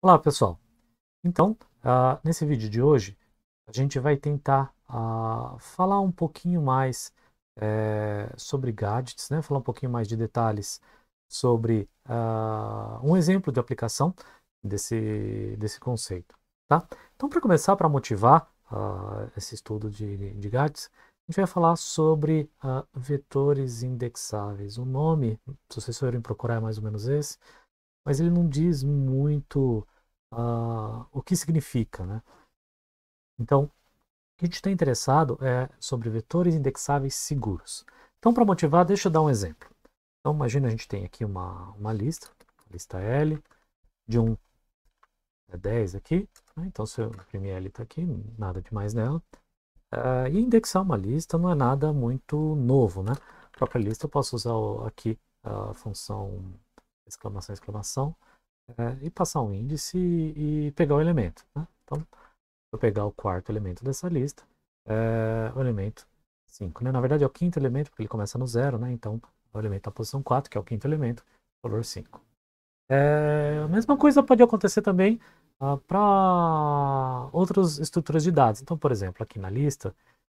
Olá pessoal, então uh, nesse vídeo de hoje a gente vai tentar uh, falar um pouquinho mais eh, sobre gadgets, né? falar um pouquinho mais de detalhes sobre uh, um exemplo de aplicação desse, desse conceito. Tá? Então para começar, para motivar esse estudo de, de gadgets, a gente vai falar sobre vetores indexáveis. O nome, se vocês forem procurar, é mais ou menos esse, mas ele não diz muito uh, o que significa, né? Então, o que a gente está interessado é sobre vetores indexáveis seguros. Então, para motivar, deixa eu dar um exemplo. Então, imagina a gente tem aqui uma, uma lista, lista L, de 1 é 10 aqui. Né? Então, se eu imprimir L está aqui, nada demais nela. Uh, e indexar uma lista não é nada muito novo, né? A própria lista eu posso usar aqui a função exclamação, exclamação, é, e passar um índice e, e pegar o elemento. Né? Então, vou pegar o quarto elemento dessa lista, é, o elemento 5. Né? Na verdade, é o quinto elemento, porque ele começa no zero, né? então é o elemento da posição 4, que é o quinto elemento, valor 5. É, a mesma coisa pode acontecer também ah, para outras estruturas de dados. Então, por exemplo, aqui na lista,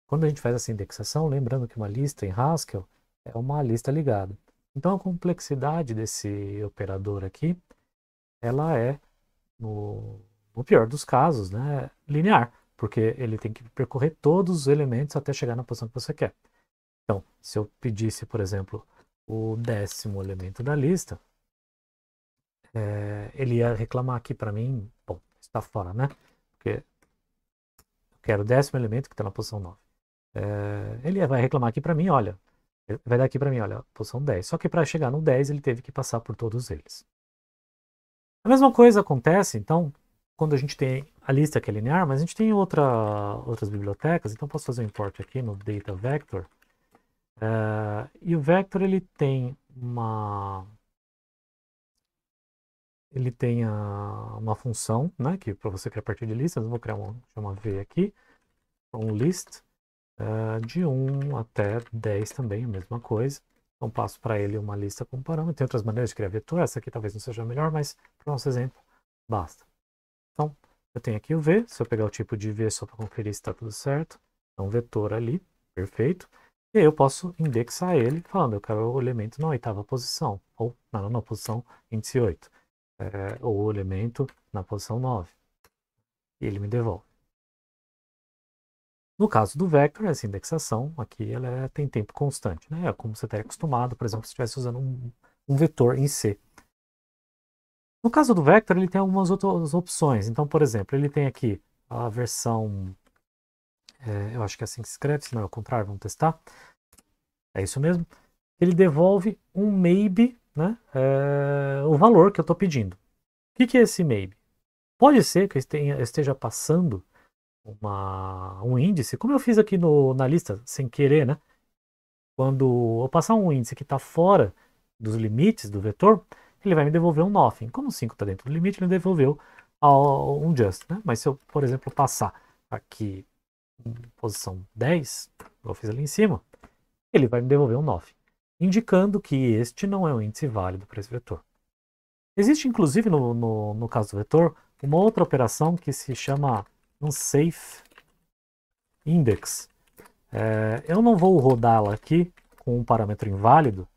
quando a gente faz essa indexação, lembrando que uma lista em Haskell é uma lista ligada. Então a complexidade desse operador aqui, ela é, no, no pior dos casos, né, linear, porque ele tem que percorrer todos os elementos até chegar na posição que você quer. Então, se eu pedisse, por exemplo, o décimo elemento da lista, é, ele ia reclamar aqui para mim, bom, está fora, né? Porque eu quero o décimo elemento que está na posição 9. É, ele vai reclamar aqui para mim, olha, vai dar aqui para mim, olha, posição 10. Só que para chegar no 10, ele teve que passar por todos eles. A mesma coisa acontece, então, quando a gente tem a lista que é linear, mas a gente tem outra, outras bibliotecas, então posso fazer um import aqui no data vector. Uh, e o vector ele tem uma ele tem a, uma função, né, que para você criar a partir de listas, eu vou criar uma chama v aqui, um list Uh, de 1 até 10 também, a mesma coisa. Então, passo para ele uma lista com parâmetros. Tem outras maneiras de criar vetor, essa aqui talvez não seja a melhor, mas para o nosso exemplo, basta. Então, eu tenho aqui o V, se eu pegar o tipo de V só para conferir se está tudo certo, é um vetor ali, perfeito. E aí eu posso indexar ele falando, eu quero o elemento na oitava posição, ou na nona posição, índice 8, é, ou o elemento na posição 9. E ele me devolve. No caso do vector, essa indexação aqui ela é, tem tempo constante, né? É como você estaria acostumado, por exemplo, se estivesse usando um, um, vetor em C. No caso do vector, ele tem algumas outras opções. Então, por exemplo, ele tem aqui a versão, é, eu acho que é assim que se escreve, se não é o contrário, vamos testar. É isso mesmo. Ele devolve um maybe, né? É, o valor que eu estou pedindo. O que, que é esse maybe? Pode ser que eu esteja passando uma, um índice, como eu fiz aqui no, na lista, sem querer, né? Quando eu passar um índice que está fora dos limites do vetor, ele vai me devolver um nothing. Como o 5 está dentro do limite, ele devolveu um just, né? Mas se eu, por exemplo, passar aqui em posição 10, eu fiz ali em cima, ele vai me devolver um nothing, indicando que este não é um índice válido para esse vetor. Existe, inclusive, no, no, no caso do vetor, uma outra operação que se chama um safe index. É, eu não vou rodá-la aqui com um parâmetro inválido,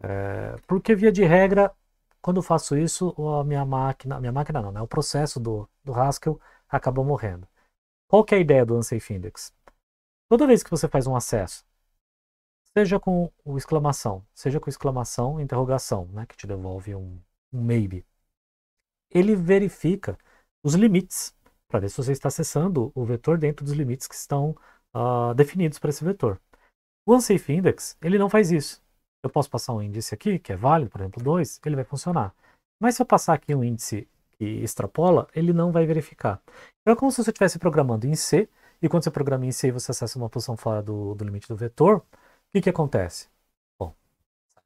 é, porque via de regra, quando eu faço isso, a minha máquina, a minha máquina não, né, o processo do, do Haskell acabou morrendo. Qual que é a ideia do unsafe index? Toda vez que você faz um acesso, seja com o exclamação, seja com exclamação, interrogação, né, que te devolve um, um maybe, ele verifica os limites para ver se você está acessando o vetor dentro dos limites que estão uh, definidos para esse vetor. O unsafe index, ele não faz isso. Eu posso passar um índice aqui, que é válido, por exemplo, 2, ele vai funcionar. Mas se eu passar aqui um índice que extrapola, ele não vai verificar. Então é como se você estivesse programando em C, e quando você programa em C e você acessa uma posição fora do, do limite do vetor, o que, que acontece? Bom,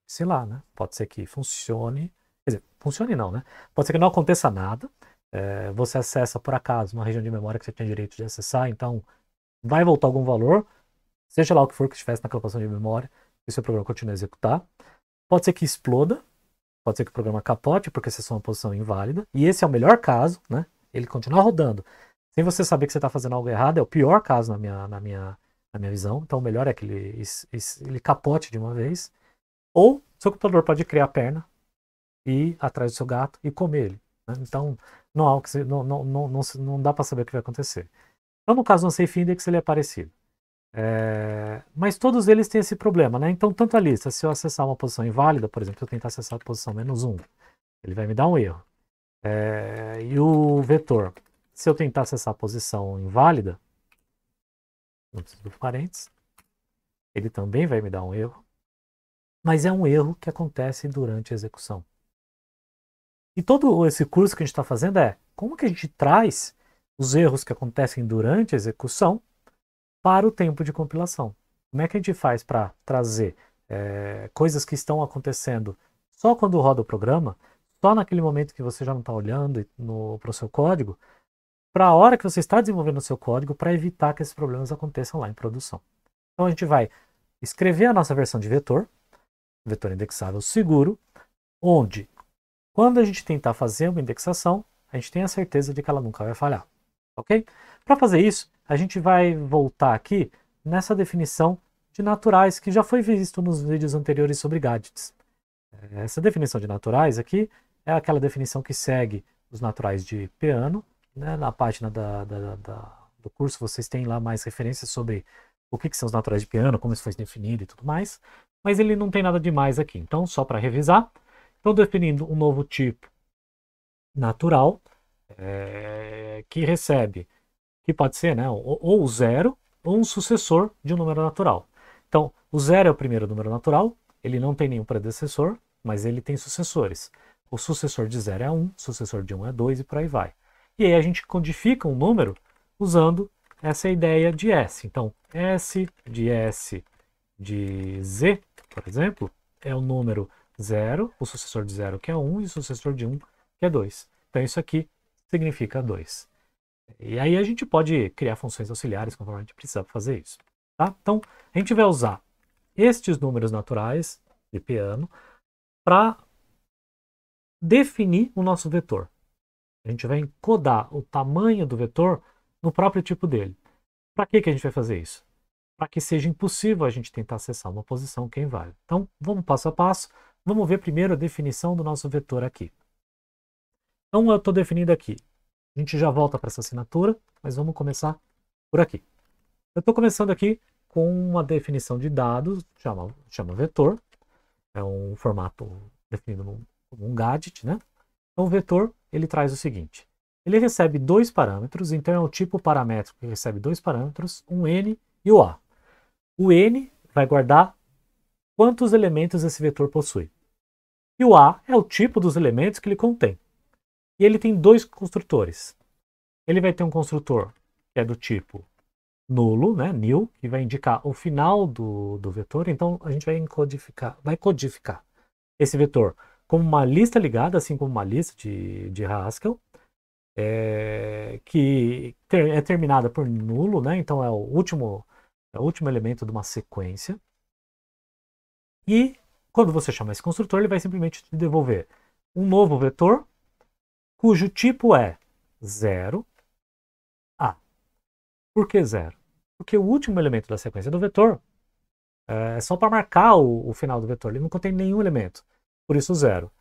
sei lá, né? Pode ser que funcione, quer dizer, funcione não, né? Pode ser que não aconteça nada, é, você acessa por acaso uma região de memória que você tinha direito de acessar, então vai voltar algum valor, seja lá o que for que estivesse naquela locação de memória, e seu programa continua a executar. Pode ser que exploda, pode ser que o programa capote porque acessou é uma posição inválida, e esse é o melhor caso, né? Ele continuar rodando sem você saber que você está fazendo algo errado, é o pior caso na minha, na minha, na minha visão. Então, o melhor é que ele, ele capote de uma vez. Ou seu computador pode criar a perna e ir atrás do seu gato e comer ele. Né? Então, não, há o que se, não, não, não, não, não dá para saber o que vai acontecer. Então, no caso do Unsafe Index, ele é parecido. É, mas todos eles têm esse problema, né? Então, tanto a lista, se eu acessar uma posição inválida, por exemplo, se eu tentar acessar a posição menos 1, ele vai me dar um erro. É, e o vetor, se eu tentar acessar a posição inválida, não preciso do parênteses, ele também vai me dar um erro. Mas é um erro que acontece durante a execução. E todo esse curso que a gente está fazendo é como que a gente traz os erros que acontecem durante a execução para o tempo de compilação. Como é que a gente faz para trazer é, coisas que estão acontecendo só quando roda o programa, só naquele momento que você já não está olhando para o seu código, para a hora que você está desenvolvendo o seu código, para evitar que esses problemas aconteçam lá em produção. Então a gente vai escrever a nossa versão de vetor, vetor indexável seguro, onde quando a gente tentar fazer uma indexação, a gente tem a certeza de que ela nunca vai falhar, ok? Para fazer isso, a gente vai voltar aqui nessa definição de naturais que já foi visto nos vídeos anteriores sobre gadgets. Essa definição de naturais aqui é aquela definição que segue os naturais de piano. Né? Na página da, da, da, do curso vocês têm lá mais referências sobre o que, que são os naturais de piano, como isso foi definido e tudo mais. Mas ele não tem nada de mais aqui. Então, só para revisar, Estou definindo um novo tipo natural é, que recebe, que pode ser né, ou o zero ou um sucessor de um número natural. Então, o zero é o primeiro número natural, ele não tem nenhum predecessor, mas ele tem sucessores. O sucessor de zero é 1, um, sucessor de 1 um é 2 e por aí vai. E aí a gente codifica um número usando essa ideia de S. Então, S de S de Z, por exemplo, é o número 0, o sucessor de 0 que é 1 um, e o sucessor de 1 um, que é 2. Então isso aqui significa 2. E aí a gente pode criar funções auxiliares conforme a gente precisa fazer isso. Tá? Então a gente vai usar estes números naturais de piano para definir o nosso vetor. A gente vai encodar o tamanho do vetor no próprio tipo dele. Para que, que a gente vai fazer isso? Para que seja impossível a gente tentar acessar uma posição que é inválida. Então, vamos passo a passo. Vamos ver primeiro a definição do nosso vetor aqui. Então, eu estou definindo aqui. A gente já volta para essa assinatura, mas vamos começar por aqui. Eu estou começando aqui com uma definição de dados, chama, chama vetor. É um formato definido como um gadget, né? Então, o vetor, ele traz o seguinte. Ele recebe dois parâmetros, então é um tipo paramétrico que recebe dois parâmetros, um n e o a. O n vai guardar quantos elementos esse vetor possui. E o A é o tipo dos elementos que ele contém. E ele tem dois construtores. Ele vai ter um construtor que é do tipo nulo, né, nil, que vai indicar o final do, do vetor. Então, a gente vai codificar, vai codificar esse vetor como uma lista ligada, assim como uma lista de, de Haskell, é, que ter, é terminada por nulo, né? Então, é o último, é o último elemento de uma sequência. E quando você chama esse construtor, ele vai simplesmente te devolver um novo vetor cujo tipo é 0, A. Por que 0? Porque o último elemento da sequência do vetor eh, é só para marcar o, o, final do vetor, ele não contém nenhum elemento, por isso 0.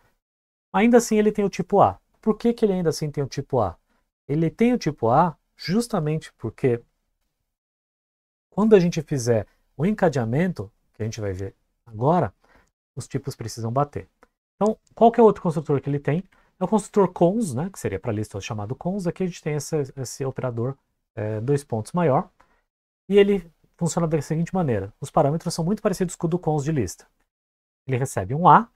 Ainda assim ele tem o tipo A. Por que, que ele ainda assim tem o tipo A? Ele tem o tipo A justamente porque quando a gente fizer o encadeamento, que a gente vai ver agora, os tipos precisam bater. Então, qual que é o outro construtor que ele tem? É o construtor cons, né, que seria para lista chamado cons. Aqui a gente tem esse, esse operador é, dois pontos maior. E ele funciona da seguinte maneira. Os parâmetros são muito parecidos com o do cons de lista. Ele recebe um A,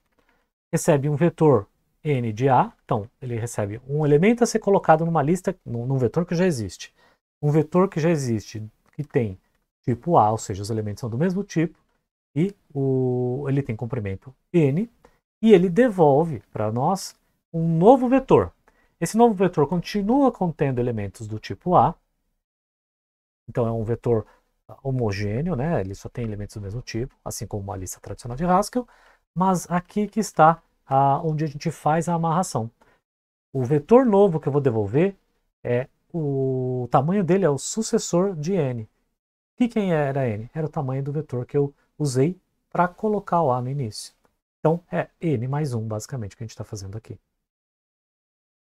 recebe um vetor n de A. Então, ele recebe um elemento a ser colocado numa lista, num, num vetor que já existe. Um vetor que já existe, que tem tipo A, ou seja, os elementos são do mesmo tipo, o, ele tem comprimento n, e ele devolve para nós um novo vetor. Esse novo vetor continua contendo elementos do tipo A, então é um vetor homogêneo, né? ele só tem elementos do mesmo tipo, assim como uma lista tradicional de Haskell, mas aqui que está a, onde a gente faz a amarração. O vetor novo que eu vou devolver é o, o tamanho dele é o sucessor de n. E quem era n? Era o tamanho do vetor que eu usei para colocar o A no início. Então, é N mais 1, basicamente, que a gente está fazendo aqui.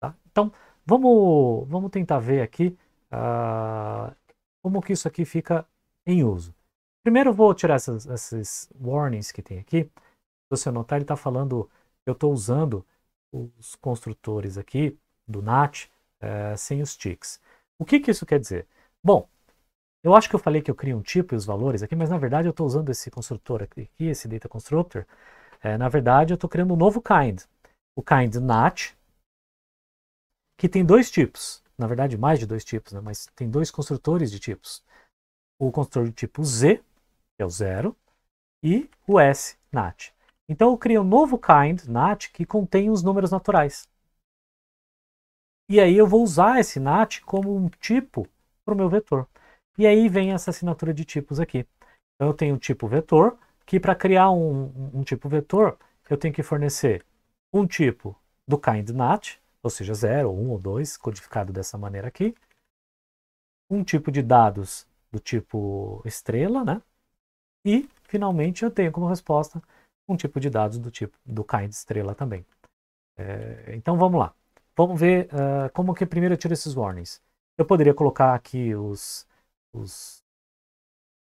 Tá? Então, vamos, vamos tentar ver aqui uh, como que isso aqui fica em uso. Primeiro, vou tirar essas, esses warnings que tem aqui. Se você notar, ele está falando, eu estou usando os construtores aqui do NAT uh, sem os ticks. O que, que isso quer dizer? Bom, eu acho que eu falei que eu crio um tipo e os valores aqui, mas na verdade eu estou usando esse construtor aqui, esse data constructor. É, na verdade, eu estou criando um novo kind. O kind nat, que tem dois tipos. Na verdade, mais de dois tipos, né? mas tem dois construtores de tipos. O construtor de tipo z, que é o zero, e o s, nat. Então eu crio um novo kind, nat, que contém os números naturais. E aí eu vou usar esse nat como um tipo para o meu vetor. E aí vem essa assinatura de tipos aqui. Então, eu tenho o tipo vetor, que para criar um, um, tipo vetor, eu tenho que fornecer um tipo do kind nat, ou seja, 0, 1 um, ou 2, codificado dessa maneira aqui. Um tipo de dados do tipo estrela, né? E, finalmente, eu tenho como resposta um tipo de dados do tipo do kind estrela também. É, então, vamos lá. Vamos ver uh, como que primeiro eu tiro esses warnings. Eu poderia colocar aqui os os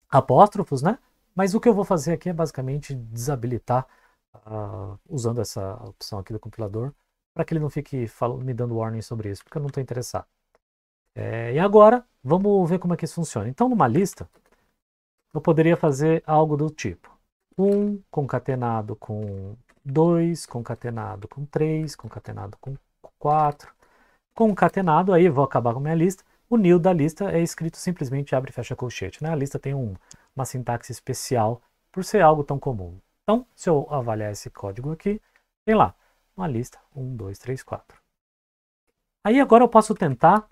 apóstrofos, né? Mas o que eu vou fazer aqui é basicamente desabilitar, uh, usando essa opção aqui do compilador, para que ele não fique me dando warning sobre isso, porque eu não estou interessado. É, e agora, vamos ver como é que isso funciona. Então, numa lista, eu poderia fazer algo do tipo 1 concatenado com 2, concatenado com 3, concatenado com 4, concatenado, aí vou acabar com a minha lista, o new da lista é escrito simplesmente abre e fecha colchete. Né? A lista tem um, uma sintaxe especial por ser algo tão comum. Então, se eu avaliar esse código aqui, tem lá uma lista 1, 2, 3, 4. Aí agora eu posso tentar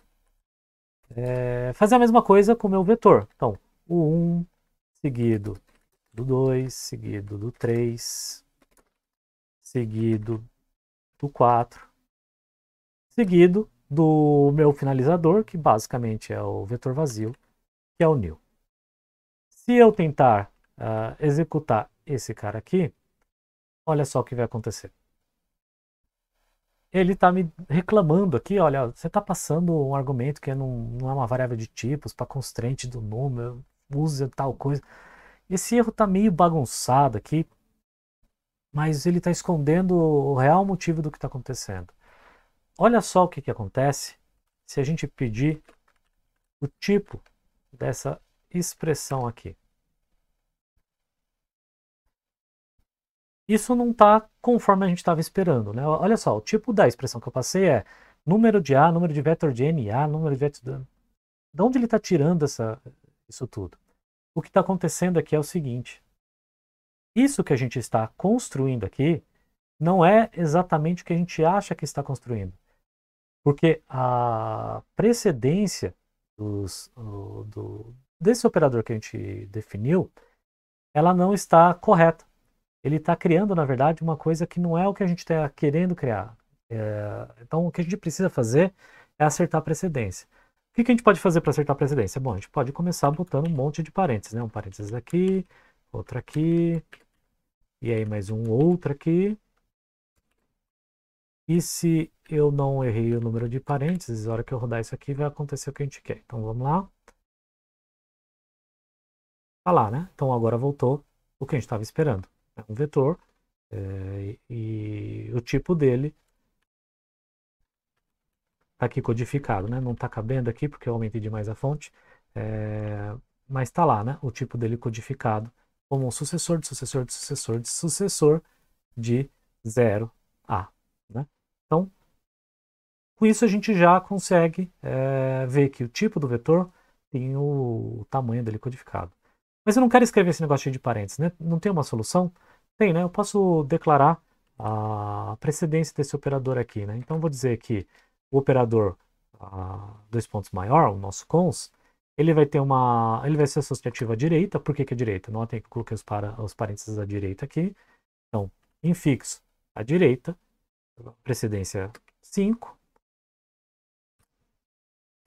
é, fazer a mesma coisa com o meu vetor. Então, o 1 seguido do 2, seguido do 3, seguido do 4, seguido do meu finalizador, que basicamente é o vetor vazio, que é o new. Se eu tentar uh, executar esse cara aqui, olha só o que vai acontecer. Ele está me reclamando aqui, olha, você está passando um argumento que não, não é uma variável de tipos, para constraint do número, usa tal coisa. Esse erro está meio bagunçado aqui, mas ele está escondendo o real motivo do que está acontecendo. Olha só o que, que acontece se a gente pedir o tipo dessa expressão aqui. Isso não está conforme a gente estava esperando. Né? Olha só, o tipo da expressão que eu passei é número de A, número de vetor de N, A, número de vetor de... De onde ele está tirando essa, isso tudo? O que está acontecendo aqui é o seguinte. Isso que a gente está construindo aqui não é exatamente o que a gente acha que está construindo porque a precedência dos, do, desse operador que a gente definiu, ela não está correta. Ele está criando, na verdade, uma coisa que não é o que a gente está querendo criar. É, então, o que a gente precisa fazer é acertar a precedência. O que, que a gente pode fazer para acertar a precedência? Bom, a gente pode começar botando um monte de parênteses, né? Um parênteses aqui, outro aqui, e aí mais um outro aqui, e se eu não errei o número de parênteses, na hora que eu rodar isso aqui vai acontecer o que a gente quer. Então vamos lá. Tá lá, né? Então agora voltou o que a gente estava esperando. É um vetor é, e o tipo dele está aqui codificado, né? Não está cabendo aqui porque eu aumentei demais a fonte, é, mas está lá, né? O tipo dele codificado como um sucessor de sucessor de sucessor de sucessor de 0 a né? Então, com isso a gente já consegue é, ver que o tipo do vetor tem o, o, tamanho dele codificado. Mas eu não quero escrever esse negócio de parênteses, né? Não tem uma solução? Tem, né? Eu posso declarar a precedência desse operador aqui, né? Então, vou dizer que o operador a, dois pontos maior, o nosso cons, ele vai ter uma, ele vai ser associativo à direita. Por que, que à é direita? Notem que eu coloquei os, para, os parênteses à direita aqui. Então, infixo à direita, precedência 5.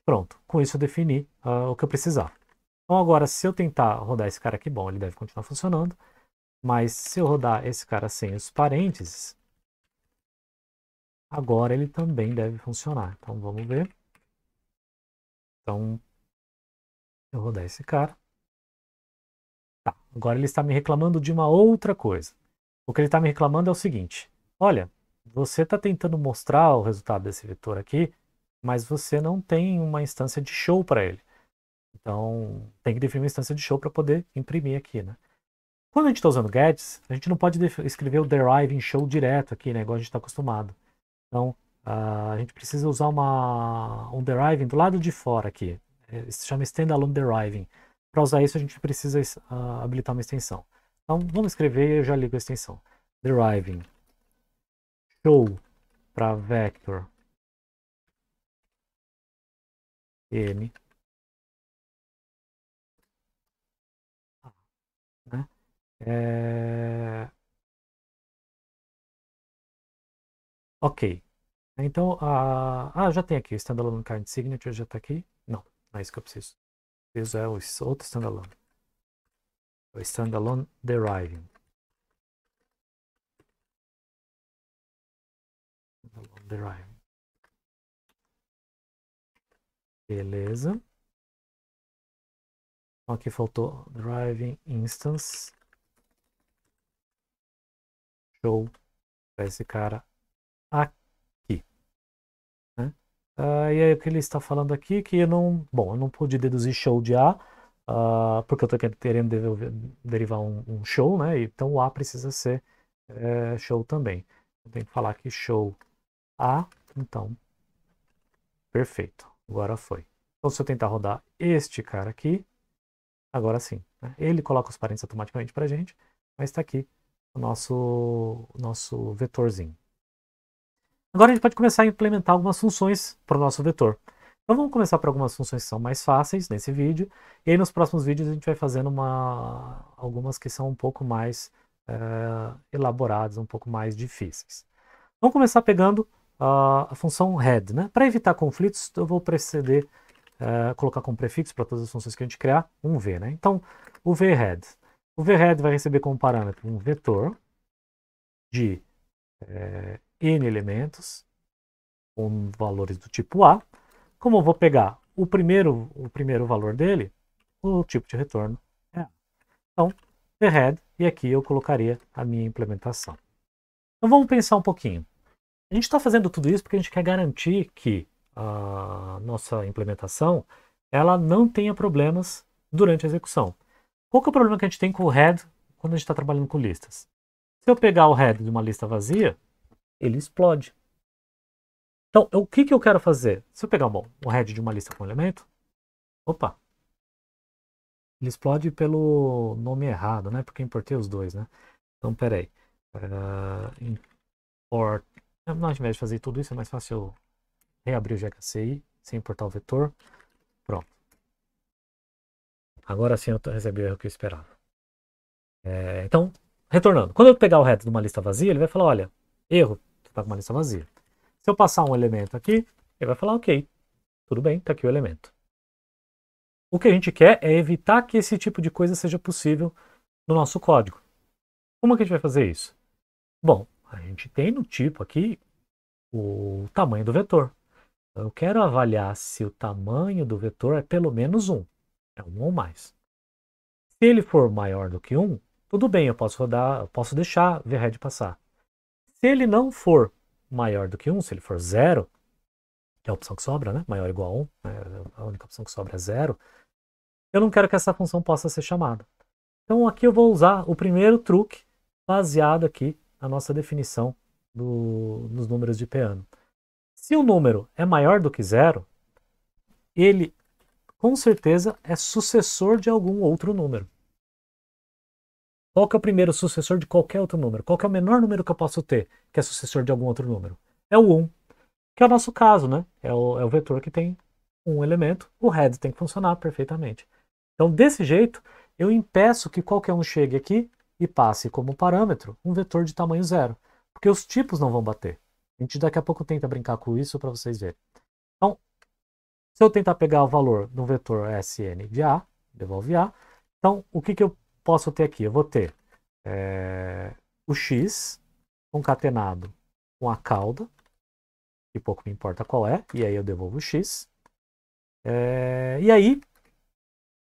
Pronto, com isso eu defini uh, o que eu precisava. Então agora, se eu tentar rodar esse cara aqui, bom, ele deve continuar funcionando, mas se eu rodar esse cara sem os parênteses, agora ele também deve funcionar. Então vamos ver. Então, eu rodar esse cara. Tá, agora ele está me reclamando de uma outra coisa. O que ele está me reclamando é o seguinte. Olha, você está tentando mostrar o resultado desse vetor aqui, mas você não tem uma instância de show para ele. Então, tem que definir uma instância de show para poder imprimir aqui, né? Quando a gente está usando gets, a gente não pode escrever o derive em show direto aqui, né? Igual a gente está acostumado. Então, uh, a gente precisa usar uma, um deriving do lado de fora aqui. É, isso se chama standalone deriving. Para usar isso, a gente precisa uh, habilitar uma extensão. Então, vamos escrever e eu já ligo a extensão. Deriving show para vector m ah, né? é... ok então a... ah já tem aqui o standalone current signature já está aqui não não é isso que eu preciso preciso é o outro standalone é o standalone deriving derived. Beleza. Aqui faltou driving instance. Show esse cara aqui. Né? Ah, e aí o que ele está falando aqui que eu não... Bom, eu não pude deduzir show de A, ah, porque eu estou querendo devolver, derivar um, um, show, né? Então o A precisa ser é, show também. Eu tenho que falar que show a, ah, então, perfeito, agora foi. Então se eu tentar rodar este cara aqui, agora sim, né? ele coloca os parênteses automaticamente para a gente, mas está aqui o nosso, nosso vetorzinho. Agora a gente pode começar a implementar algumas funções para o nosso vetor. Então vamos começar por algumas funções que são mais fáceis nesse vídeo, e aí nos próximos vídeos a gente vai fazendo uma, algumas que são um pouco mais é, elaboradas, um pouco mais difíceis. Vamos começar pegando a, função head. Né? Para evitar conflitos, eu vou preceder, uh, colocar como prefixo para todas as funções que a gente criar, um v. Né? Então, o v-head. O v-head vai receber como parâmetro um vetor de é, n elementos com valores do tipo A. Como eu vou pegar o primeiro, o primeiro valor dele, o tipo de retorno é A. Então, v-head, e aqui eu colocaria a minha implementação. Então vamos pensar um pouquinho. A gente está fazendo tudo isso porque a gente quer garantir que a nossa implementação ela não tenha problemas durante a execução. Qual que é o problema que a gente tem com o head quando a gente está trabalhando com listas? Se eu pegar o head de uma lista vazia, ele explode. Então, o que, que eu quero fazer? Se eu pegar bom, o head de uma lista com um elemento, opa, ele explode pelo nome errado, né? Porque eu importei os dois, né? Então, peraí. Uh, import ao invés de fazer tudo isso, é mais fácil reabrir o GHCI sem importar o vetor. Pronto. Agora sim eu recebi o erro que eu esperava. É, então, retornando. Quando eu pegar o reto de uma lista vazia, ele vai falar, olha, erro, você está com uma lista vazia. Se eu passar um elemento aqui, ele vai falar, ok, tudo bem, está aqui o elemento. O que a gente quer é evitar que esse tipo de coisa seja possível no nosso código. Como é que a gente vai fazer isso? Bom, a gente tem no tipo aqui o tamanho do vetor. Então, eu quero avaliar se o tamanho do vetor é pelo menos 1. É 1 ou mais. Se ele for maior do que 1, tudo bem, eu posso rodar, eu posso deixar VRED passar. Se ele não for maior do que 1, se ele for 0, que é a opção que sobra, né? Maior ou igual a 1, né? a única opção que sobra é 0, eu não quero que essa função possa ser chamada. Então aqui eu vou usar o primeiro truque baseado aqui a nossa definição do, dos números de Peano. Se o número é maior do que zero, ele com certeza é sucessor de algum outro número. Qual que é o primeiro sucessor de qualquer outro número? Qual que é o menor número que eu posso ter que é sucessor de algum outro número? É o 1, que é o nosso caso, né? É o, é o vetor que tem um elemento, o head tem que funcionar perfeitamente. Então, desse jeito, eu impeço que qualquer um chegue aqui e passe como parâmetro um vetor de tamanho zero, porque os tipos não vão bater. A gente daqui a pouco tenta brincar com isso para vocês verem. Então, se eu tentar pegar o valor do vetor SN de A, devolve A, então o que, que eu posso ter aqui? Eu vou ter é, o X concatenado com a cauda, que pouco me importa qual é, e aí eu devolvo o X. É, e aí,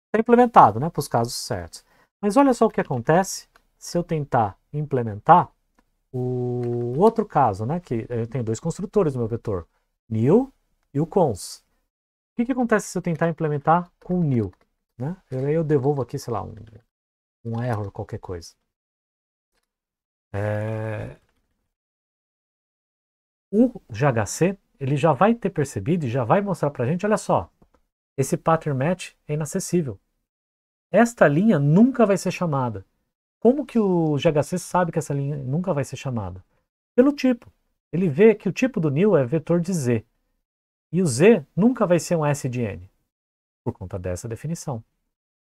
está implementado né, para os casos certos. Mas olha só o que acontece se eu tentar implementar o outro caso, né, que eu tenho dois construtores no meu vetor, new e o cons. O que, que acontece se eu tentar implementar com o new? Né? Eu devolvo aqui, sei lá, um, um error, qualquer coisa. É... O GHC ele já vai ter percebido e já vai mostrar para a gente, olha só, esse pattern match é inacessível. Esta linha nunca vai ser chamada. Como que o GHC sabe que essa linha nunca vai ser chamada? Pelo tipo. Ele vê que o tipo do new é vetor de z. E o z nunca vai ser um S de n, por conta dessa definição.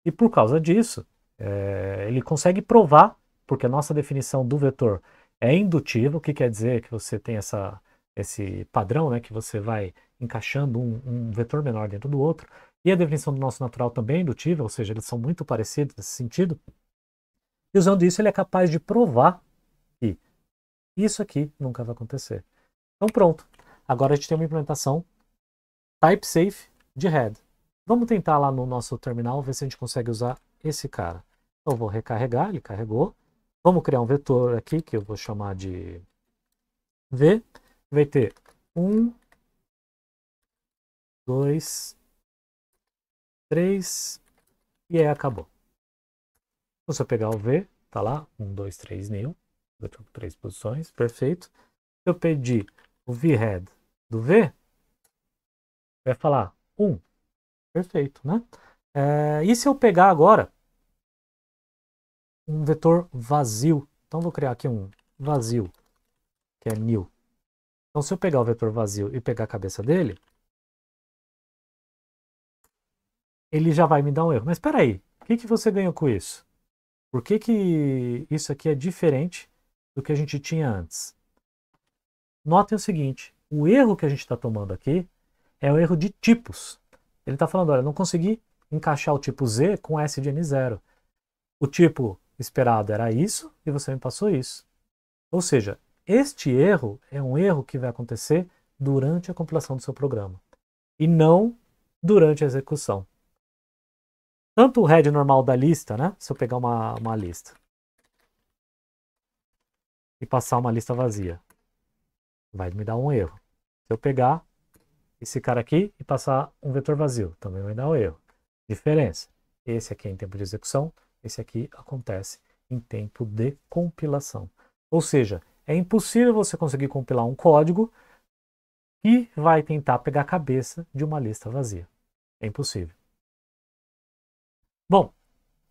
E por causa disso, é, ele consegue provar, porque a nossa definição do vetor é indutiva, o que quer dizer que você tem essa, esse padrão, né, que você vai encaixando um, um vetor menor dentro do outro, e a definição do nosso natural também é indutiva, ou seja, eles são muito parecidos nesse sentido, e usando isso, ele é capaz de provar que isso aqui nunca vai acontecer. Então pronto. Agora a gente tem uma implementação type safe de head. Vamos tentar lá no nosso terminal ver se a gente consegue usar esse cara. Então, eu vou recarregar, ele carregou. Vamos criar um vetor aqui que eu vou chamar de v. Vai ter 1, 2, 3 e aí acabou você pegar o V, tá lá, 1, 2, 3, new, três posições, perfeito. eu pedir o V-head do V, vai falar 1, um, perfeito, né? É, e se eu pegar agora um vetor vazio, então vou criar aqui um vazio, que é new. Então se eu pegar o vetor vazio e pegar a cabeça dele, ele já vai me dar um erro. Mas espera aí, o que, que você ganhou com isso? Por que, que isso aqui é diferente do que a gente tinha antes? Notem o seguinte, o erro que a gente está tomando aqui é o um erro de tipos. Ele está falando, olha, não consegui encaixar o tipo Z com S de N0. O tipo esperado era isso e você me passou isso. Ou seja, este erro é um erro que vai acontecer durante a compilação do seu programa e não durante a execução tanto o head normal da lista, né? Se eu pegar uma, uma lista e passar uma lista vazia, vai me dar um erro. Se eu pegar esse cara aqui e passar um vetor vazio, também vai dar um erro. Diferença, esse aqui é em tempo de execução, esse aqui acontece em tempo de compilação. Ou seja, é impossível você conseguir compilar um código que vai tentar pegar a cabeça de uma lista vazia. É impossível. Bom,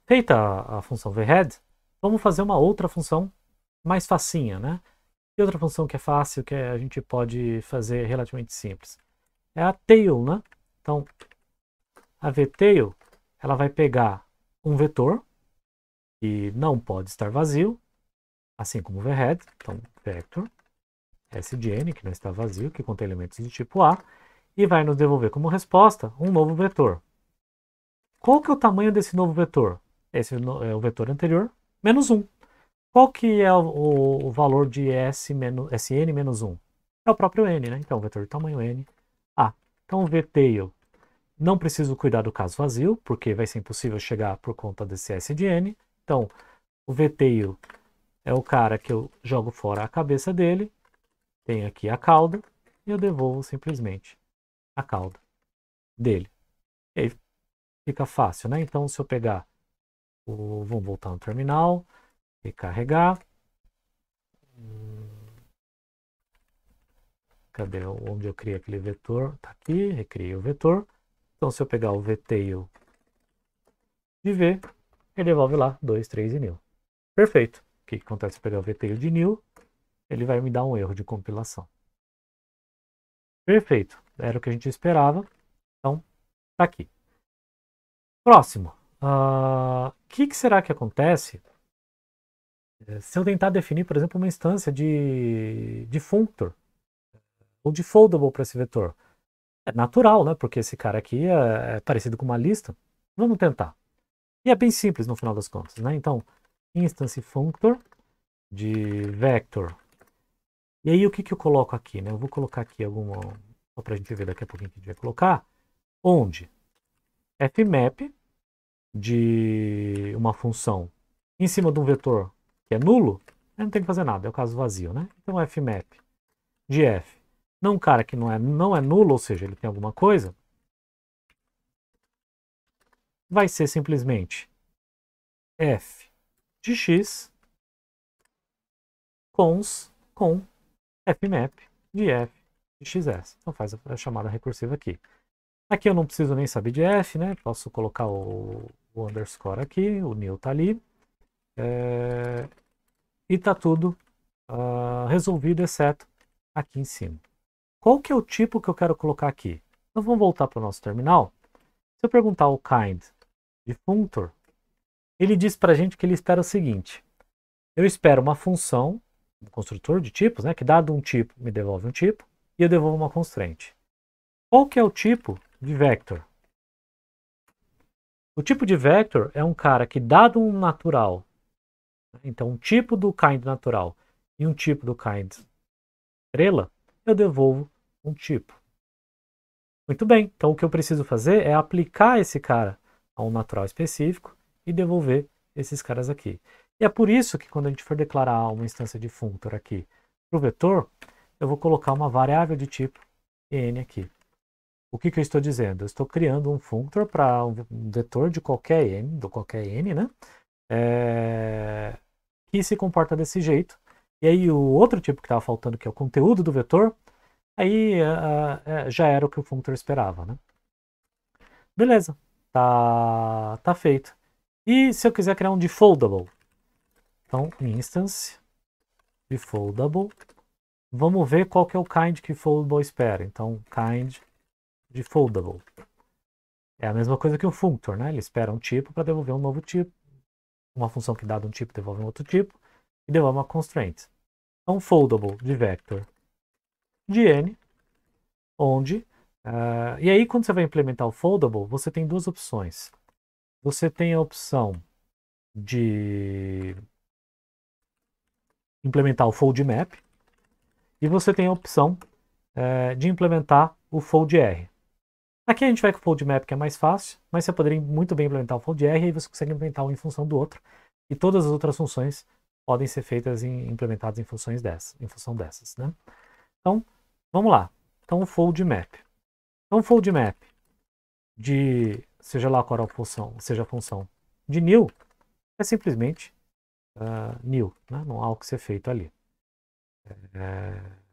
feita a, função vhead, vamos fazer uma outra função mais facinha, né? E outra função que é fácil, que a gente pode fazer relativamente simples, é a tail, né? Então, a vtail, ela vai pegar um vetor, que não pode estar vazio, assim como o vhead, então vector, sdn, que não está vazio, que contém elementos do tipo A, e vai nos devolver como resposta um novo vetor. Qual que é o tamanho desse novo vetor? Esse é o vetor anterior, menos 1. Qual que é o, o valor de S menos, Sn menos 1? É o próprio N, né? Então, vetor de tamanho N. Ah, então, veteio. Não preciso cuidar do caso vazio, porque vai ser impossível chegar por conta desse S de N. Então, o veteio é o cara que eu jogo fora a cabeça dele, tem aqui a cauda, e eu devolvo simplesmente a cauda dele fica fácil, né? Então, se eu pegar, o... vamos voltar no terminal, recarregar. Cadê onde eu criei aquele vetor? Tá aqui, recriei o vetor. Então, se eu pegar o vtail de v, ele devolve lá 2, 3 e new. Perfeito. O que acontece se eu pegar o vtail de new? Ele vai me dar um erro de compilação. Perfeito. Era o que a gente esperava. Então, tá aqui. Próximo. O uh, ah, que, que, será que acontece eh, se eu tentar definir, por exemplo, uma instância de, de functor ou de foldable para esse vetor? É natural, né? Porque esse cara aqui é, é parecido com uma lista. Vamos tentar. E é bem simples no final das contas, né? Então, instance functor de vector. E aí o que, que eu coloco aqui, né? Eu vou colocar aqui alguma, só para a gente ver daqui a pouquinho o que a gente vai colocar, onde fmap de uma função em cima de um vetor que é nulo, não tem que fazer nada, é o caso vazio, né? Então fmap de f um cara que não é, não é nulo, ou seja, ele tem alguma coisa, vai ser simplesmente f de x cons com fmap de f de xs. Então faz a chamada recursiva aqui. Aqui eu não preciso nem saber de f, né? Posso colocar o o underscore aqui, o new tá ali. É, e tá tudo uh, resolvido, exceto aqui em cima. Qual que é o tipo que eu quero colocar aqui? Então vamos voltar para o nosso terminal. Se eu perguntar o kind de functor, ele diz para a gente que ele espera o seguinte. Eu espero uma função, um construtor de tipos, né, que dado um tipo me devolve um tipo, e eu devolvo uma constraint. Qual que é o tipo de vector? O tipo de vector é um cara que, dado um natural, né, então um tipo do kind natural e um tipo do kind estrela, eu devolvo um tipo. Muito bem, então o que eu preciso fazer é aplicar esse cara a um natural específico e devolver esses caras aqui. E é por isso que quando a gente for declarar uma instância de functor aqui para o vetor, eu vou colocar uma variável de tipo n aqui. O que, que eu estou dizendo? Eu estou criando um functor para um vetor de qualquer n, do qualquer n, né? É... que se comporta desse jeito. E aí o outro tipo que estava faltando, que é o conteúdo do vetor, aí uh, uh, já era o que o functor esperava, né? Beleza, tá, tá feito. E se eu quiser criar um defoldable? Então, instance, defoldable. Vamos ver qual que é o kind que foldable espera. Então, kind de foldable. É a mesma coisa que o functor, né? Ele espera um tipo para devolver um novo tipo. Uma função que dado um tipo devolve um outro tipo e devolve uma constraint. Então, foldable de vector de n, onde... Uh, e aí, quando você vai implementar o foldable, você tem duas opções. Você tem a opção de implementar o fold map e você tem a opção uh, de implementar o fold r. Aqui a gente vai com o fold map, que é mais fácil, mas você poderia muito bem implementar o fold R e aí você consegue implementar um em função do outro. E todas as outras funções podem ser feitas e implementadas em funções dessas, em função dessas, né? Então, vamos lá. Então, o fold map. Então, o fold map de seja lá qual a função, seja a função de new, é simplesmente uh, new, né? não há o que ser feito ali. É...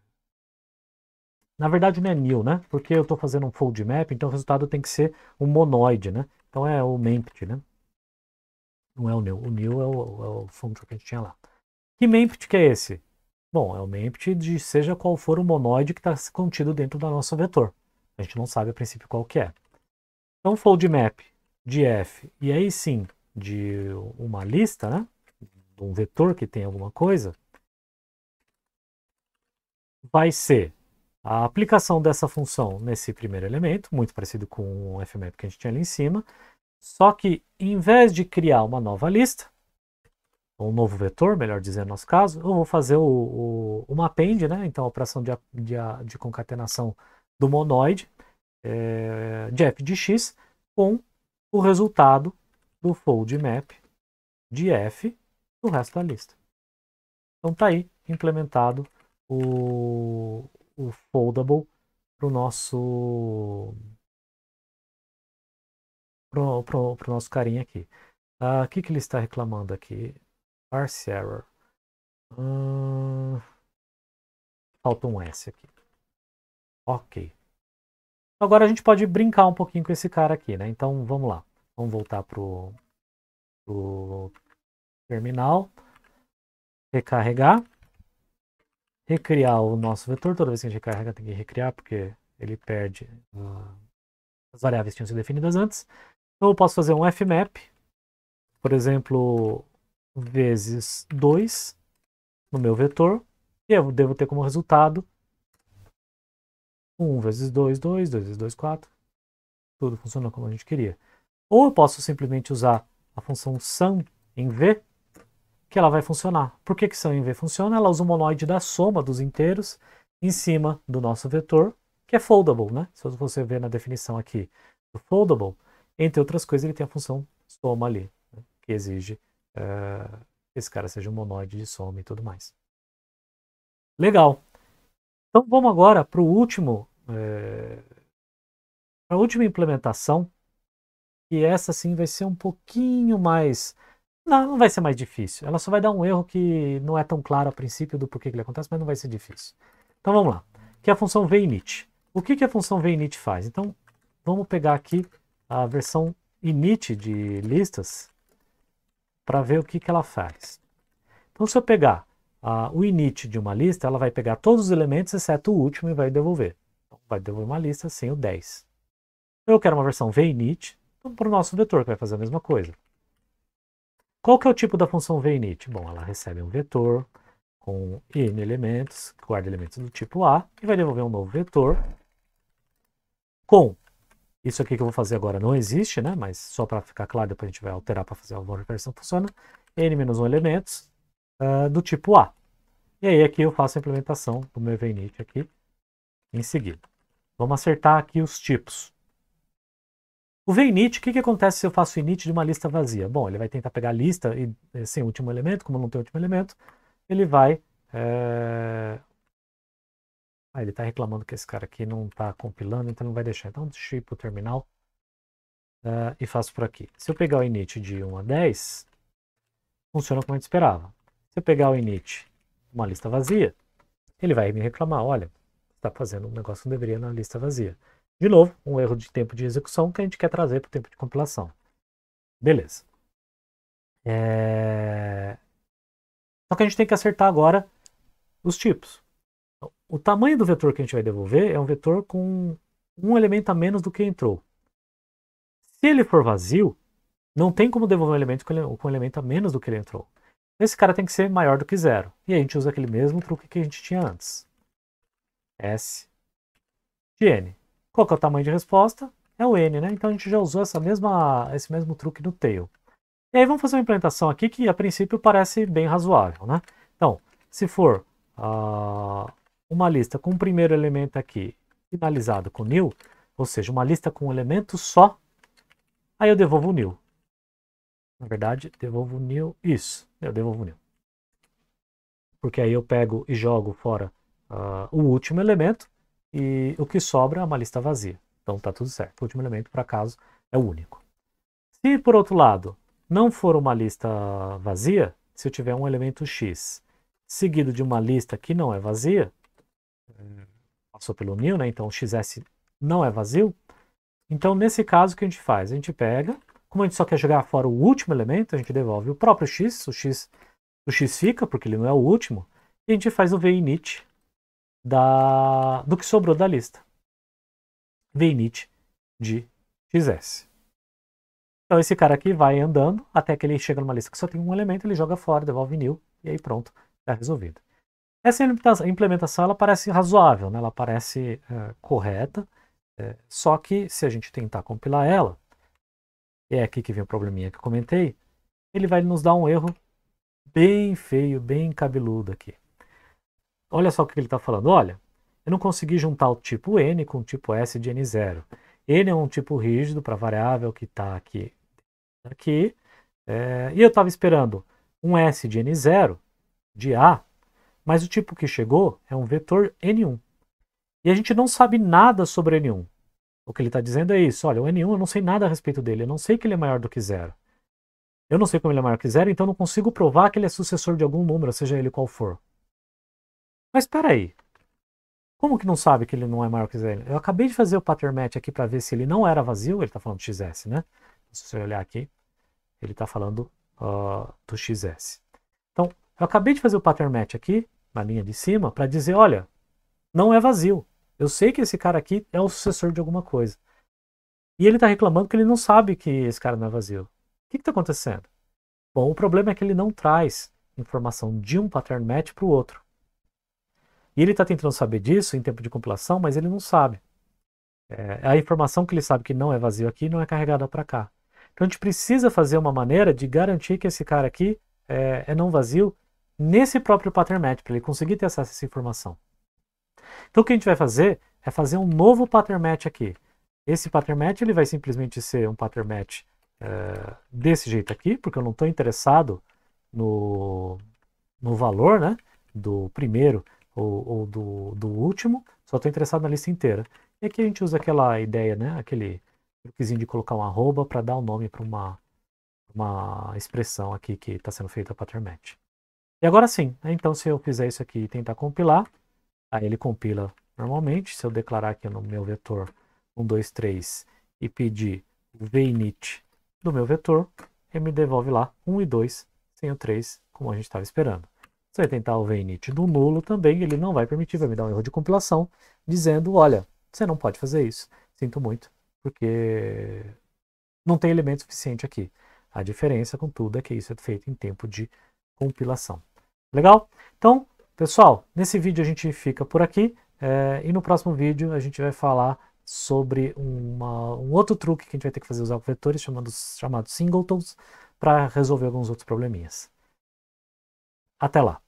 Na verdade não é nil, né? Porque eu estou fazendo um fold map, então o resultado tem que ser um monoide, né? Então é o mempt, né? Não é o nil. O nil é o, é o que a gente tinha lá. Que mempt que é esse? Bom, é o mempt de seja qual for o monoide que está contido dentro da nossa vetor. A gente não sabe a princípio qual que é. Então fold map de f, e aí sim, de uma lista, né? De um vetor que tem alguma coisa, vai ser a aplicação dessa função nesse primeiro elemento, muito parecido com o fmap que a gente tinha ali em cima, só que em vez de criar uma nova lista, um novo vetor, melhor dizer no nosso caso, eu vou fazer o, o, uma append, né? então a operação de, de, de concatenação do monoide é, de f de x com o resultado do fold map de f do resto da lista. Então está aí implementado o, o foldable para o nosso pro, pro, pro nosso carinha aqui. Ah, o ah, que, que ele está reclamando aqui? Parse error. Hum... Falta um S aqui. Ok. Agora a gente pode brincar um pouquinho com esse cara aqui, né? Então vamos lá. Vamos voltar para pro terminal. Recarregar recriar o nosso vetor. Toda vez que a gente recarrega, tem que recriar, porque ele perde uh, as variáveis que tinham sido definidas antes. Então eu posso fazer um fmap, por exemplo, vezes 2 no meu vetor, e eu devo ter como resultado 1 vezes 2, 2, 2 vezes 2, 4. Tudo funcionou como a gente queria. Ou eu posso simplesmente usar a função sum em v, que ela vai funcionar. Por que, que em v funciona? Ela usa o monoide da soma dos inteiros em cima do nosso vetor, que é foldable, né? Se você ver na definição aqui do foldable, entre outras coisas, ele tem a função soma ali, né? que exige uh, eh, que esse cara seja um monoide de soma e tudo mais. Legal. Então vamos agora para o último, é... Eh, para a última implementação, e essa sim vai ser um pouquinho mais não, não vai ser mais difícil. Ela só vai dar um erro que não é tão claro a princípio do porquê que ele acontece, mas não vai ser difícil. Então vamos lá. Que é a função veinit. O que, que a função veinit faz? Então vamos pegar aqui a versão init de listas para ver o que, que ela faz. Então se eu pegar uh, o init de uma lista, ela vai pegar todos os elementos exceto o último e vai devolver. Então, vai devolver uma lista sem o 10. Eu quero uma versão veinit então, para o nosso vetor, que vai fazer a mesma coisa. Qual que é o tipo da função VINIT? Bom, ela recebe um vetor com n elementos, guarda elementos do tipo A, e vai devolver um novo vetor com isso aqui que eu vou fazer agora não existe, né? Mas só para ficar claro, depois a gente vai alterar para fazer uma regressão funciona. n menos 1 elementos uh, do tipo A. E aí aqui eu faço a implementação do meu VNIT aqui em seguida. Vamos acertar aqui os tipos. O VInit, o que, que acontece se eu faço init de uma lista vazia? Bom, ele vai tentar pegar a lista e, eh, sem o último elemento, como não tem o último elemento, ele vai... É... Ah, ele está reclamando que esse cara aqui não está compilando, então não vai deixar. Então deixa para o terminal eh, e faço por aqui. Se eu pegar o init de 1 a 10, funciona como a gente esperava. Se eu pegar o init uma lista vazia, ele vai me reclamar, olha, está fazendo um negócio que não deveria na lista vazia. De novo, um erro de tempo de execução que a gente quer trazer para o tempo de compilação. Beleza. É... Só que a gente tem que acertar agora os tipos. O tamanho do vetor que a gente vai devolver é um vetor com um elemento a menos do que entrou. Se ele for vazio, não tem como devolver um elemento com um elemento a menos do que ele entrou. Esse cara tem que ser maior do que zero. E a gente usa aquele mesmo truque que a gente tinha antes. S de n. Qual que é o tamanho de resposta? É o N, né? Então a gente já usou essa mesma, esse mesmo truque no tail. E aí vamos fazer uma implementação aqui que a princípio parece bem razoável, né? Então, se for uh, uma lista com o primeiro elemento aqui finalizado com new, ou seja, uma lista com um elemento só, aí eu devolvo o new. Na verdade, devolvo o new, isso, eu devolvo o new. Porque aí eu pego e jogo fora uh, o último elemento, e o que sobra é uma lista vazia. Então está tudo certo. O último elemento, por acaso, é o único. Se, por outro lado, não for uma lista vazia, se eu tiver um elemento x seguido de uma lista que não é vazia, passou pelo new, né? então o xs não é vazio, então nesse caso o que a gente faz? A gente pega, como a gente só quer jogar fora o último elemento, a gente devolve o próprio x, o x, o x fica, porque ele não é o último, e a gente faz o v init da, do que sobrou da lista. Veinit de XS. Então esse cara aqui vai andando até que ele chega numa lista que só tem um elemento, ele joga fora, devolve nil e aí pronto, está resolvido. Essa implementação ela parece razoável, né? ela parece é, correta, é, só que se a gente tentar compilar ela, e é aqui que vem o probleminha que eu comentei, ele vai nos dar um erro bem feio, bem cabeludo aqui. Olha só o que ele está falando. Olha, eu não consegui juntar o tipo N com o tipo S de N0. N é um tipo rígido para variável que está aqui. aqui é, e eu estava esperando um S de N0, de A, mas o tipo que chegou é um vetor N1. E a gente não sabe nada sobre N1. O que ele está dizendo é isso. Olha, o N1 eu não sei nada a respeito dele. Eu não sei que ele é maior do que zero. Eu não sei como ele é maior que zero, então eu não consigo provar que ele é sucessor de algum número, seja ele qual for. Mas peraí. Como que não sabe que ele não é maior que XL? Eu acabei de fazer o pattern match aqui para ver se ele não era vazio. Ele está falando XS, né? Se você olhar aqui, ele está falando uh, do XS. Então, eu acabei de fazer o pattern match aqui, na linha de cima, para dizer, olha, não é vazio. Eu sei que esse cara aqui é o sucessor de alguma coisa. E ele está reclamando que ele não sabe que esse cara não é vazio. O que está acontecendo? Bom, o problema é que ele não traz informação de um pattern match para o outro. E ele está tentando saber disso em tempo de compilação, mas ele não sabe. É, a informação que ele sabe que não é vazio aqui não é carregada para cá. Então a gente precisa fazer uma maneira de garantir que esse cara aqui é, é não vazio nesse próprio pattern match, para ele conseguir ter acesso a essa informação. Então o que a gente vai fazer é fazer um novo pattern match aqui. Esse pattern match ele vai simplesmente ser um pattern match é, desse jeito aqui, porque eu não estou interessado no, no valor né, do primeiro ou, ou do, do último, só estou interessado na lista inteira. E aqui a gente usa aquela ideia, né? aquele truquezinho de colocar um arroba para dar o um nome para uma, uma expressão aqui que está sendo feita para match. E agora sim, né, então se eu fizer isso aqui e tentar compilar, aí ele compila normalmente. Se eu declarar aqui no meu vetor 1, 2, 3 e pedir o vinit do meu vetor, ele me devolve lá 1 e 2 sem o 3, como a gente estava esperando. Se eu tentar o vinit do nulo também, ele não vai permitir, vai me dar um erro de compilação, dizendo, olha, você não pode fazer isso, sinto muito, porque não tem elemento suficiente aqui. A diferença, contudo, é que isso é feito em tempo de compilação. Legal? Então, pessoal, nesse vídeo a gente fica por aqui é, e no próximo vídeo a gente vai falar sobre uma, um outro truque que a gente vai ter que fazer usar com vetores, chamado, chamado singletons, para resolver alguns outros probleminhas. Até lá!